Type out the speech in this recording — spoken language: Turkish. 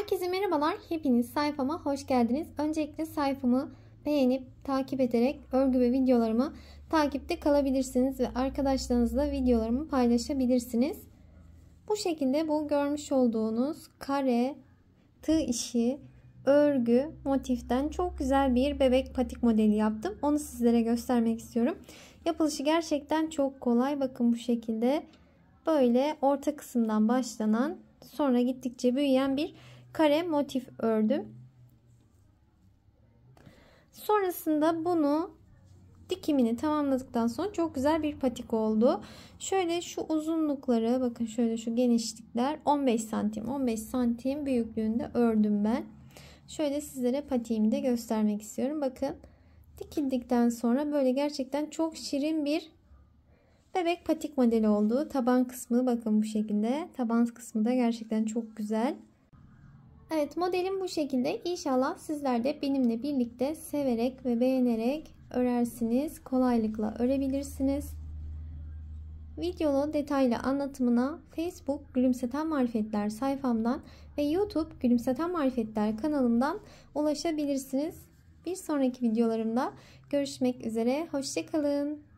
Herkese merhabalar. Hepiniz sayfama hoş geldiniz. Öncelikle sayfamı beğenip takip ederek örgü ve videolarımı takipte kalabilirsiniz ve arkadaşlarınızla videolarımı paylaşabilirsiniz. Bu şekilde bu görmüş olduğunuz kare, tığ işi, örgü motiften çok güzel bir bebek patik modeli yaptım. Onu sizlere göstermek istiyorum. Yapılışı gerçekten çok kolay. Bakın bu şekilde böyle orta kısımdan başlanan sonra gittikçe büyüyen bir kare motif ördüm. Sonrasında bunu dikimini tamamladıktan sonra çok güzel bir patik oldu. Şöyle şu uzunlukları bakın şöyle şu genişlikler 15 santim 15 santim büyüklüğünde ördüm ben. Şöyle sizlere patiğimi de göstermek istiyorum. Bakın dikildikten sonra böyle gerçekten çok şirin bir bebek patik modeli oldu. Taban kısmı bakın bu şekilde. Taban kısmı da gerçekten çok güzel. Evet modelim bu şekilde. İnşallah sizler de benimle birlikte severek ve beğenerek örersiniz. Kolaylıkla örebilirsiniz. Videolu detaylı anlatımına Facebook Gülümseten Marifetler sayfamdan ve YouTube Gülümseten Marifetler kanalımdan ulaşabilirsiniz. Bir sonraki videolarımda görüşmek üzere. Hoşçakalın.